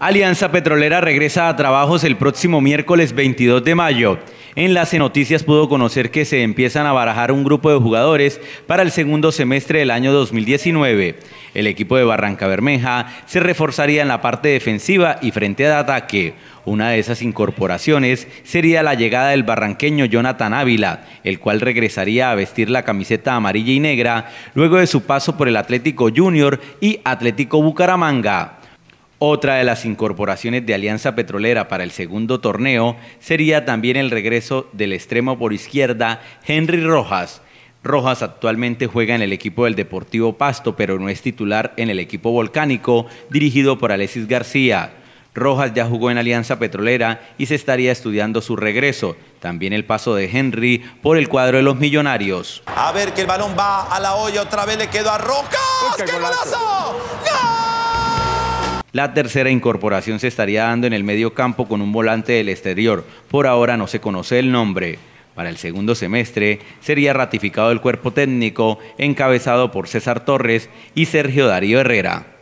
Alianza Petrolera regresa a trabajos el próximo miércoles 22 de mayo. En las noticias pudo conocer que se empiezan a barajar un grupo de jugadores para el segundo semestre del año 2019. El equipo de Barranca Bermeja se reforzaría en la parte defensiva y frente a ataque. Una de esas incorporaciones sería la llegada del barranqueño Jonathan Ávila, el cual regresaría a vestir la camiseta amarilla y negra luego de su paso por el Atlético Junior y Atlético Bucaramanga. Otra de las incorporaciones de Alianza Petrolera para el segundo torneo sería también el regreso del extremo por izquierda Henry Rojas. Rojas actualmente juega en el equipo del Deportivo Pasto, pero no es titular en el equipo volcánico dirigido por Alexis García. Rojas ya jugó en Alianza Petrolera y se estaría estudiando su regreso. También el paso de Henry por el cuadro de los millonarios. A ver que el balón va a la olla, otra vez le quedó a Rojas. ¡Qué golazo! La tercera incorporación se estaría dando en el medio campo con un volante del exterior. Por ahora no se conoce el nombre. Para el segundo semestre sería ratificado el cuerpo técnico encabezado por César Torres y Sergio Darío Herrera.